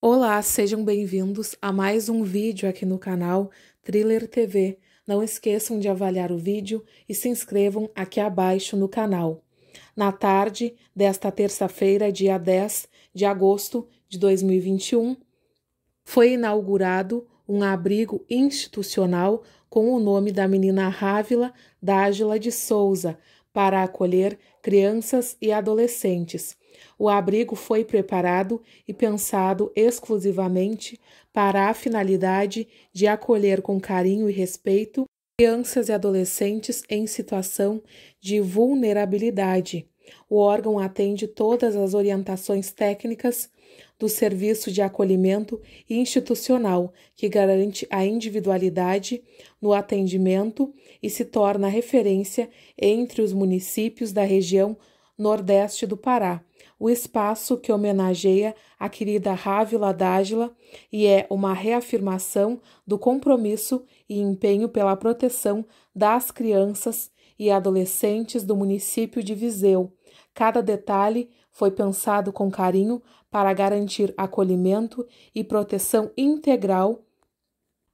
Olá, sejam bem-vindos a mais um vídeo aqui no canal Thriller TV. Não esqueçam de avaliar o vídeo e se inscrevam aqui abaixo no canal. Na tarde desta terça-feira, dia 10 de agosto de 2021, foi inaugurado um abrigo institucional com o nome da menina Rávila D'Ágila de Souza para acolher crianças e adolescentes o abrigo foi preparado e pensado exclusivamente para a finalidade de acolher com carinho e respeito crianças e adolescentes em situação de vulnerabilidade. O órgão atende todas as orientações técnicas do serviço de acolhimento institucional, que garante a individualidade no atendimento e se torna referência entre os municípios da região Nordeste do Pará o espaço que homenageia a querida Rávila Dágila e é uma reafirmação do compromisso e empenho pela proteção das crianças e adolescentes do município de Viseu. Cada detalhe foi pensado com carinho para garantir acolhimento e proteção integral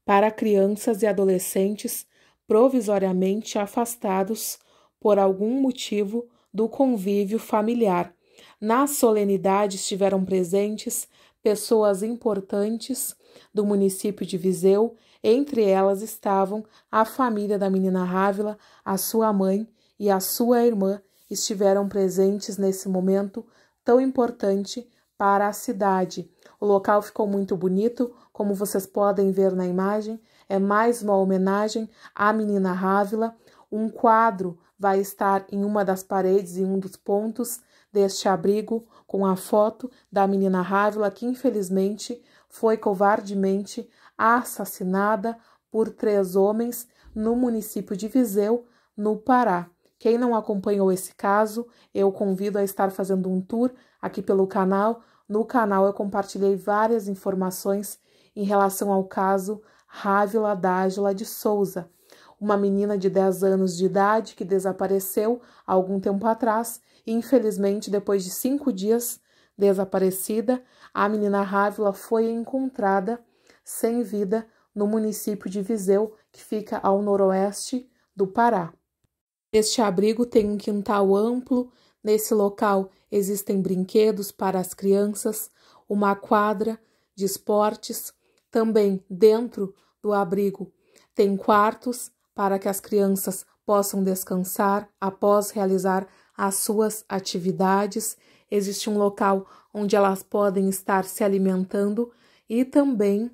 para crianças e adolescentes provisoriamente afastados por algum motivo do convívio familiar na solenidade estiveram presentes pessoas importantes do município de Viseu, entre elas estavam a família da menina Rávila, a sua mãe e a sua irmã estiveram presentes nesse momento tão importante para a cidade. O local ficou muito bonito, como vocês podem ver na imagem, é mais uma homenagem à menina Rávila, um quadro vai estar em uma das paredes e um dos pontos deste abrigo com a foto da menina Rávila que infelizmente foi covardemente assassinada por três homens no município de Viseu, no Pará. Quem não acompanhou esse caso, eu convido a estar fazendo um tour aqui pelo canal. No canal eu compartilhei várias informações em relação ao caso Rávila Dágila de Souza uma menina de 10 anos de idade que desapareceu há algum tempo atrás e, infelizmente, depois de cinco dias desaparecida, a menina Rávila foi encontrada sem vida no município de Viseu, que fica ao noroeste do Pará. Este abrigo tem um quintal amplo. Nesse local existem brinquedos para as crianças, uma quadra de esportes. Também dentro do abrigo tem quartos, para que as crianças possam descansar após realizar as suas atividades. Existe um local onde elas podem estar se alimentando e também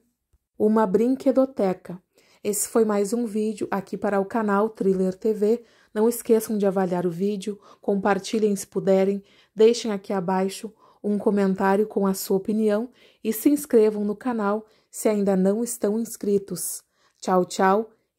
uma brinquedoteca. Esse foi mais um vídeo aqui para o canal Thriller TV. Não esqueçam de avaliar o vídeo, compartilhem se puderem, deixem aqui abaixo um comentário com a sua opinião e se inscrevam no canal se ainda não estão inscritos. Tchau, tchau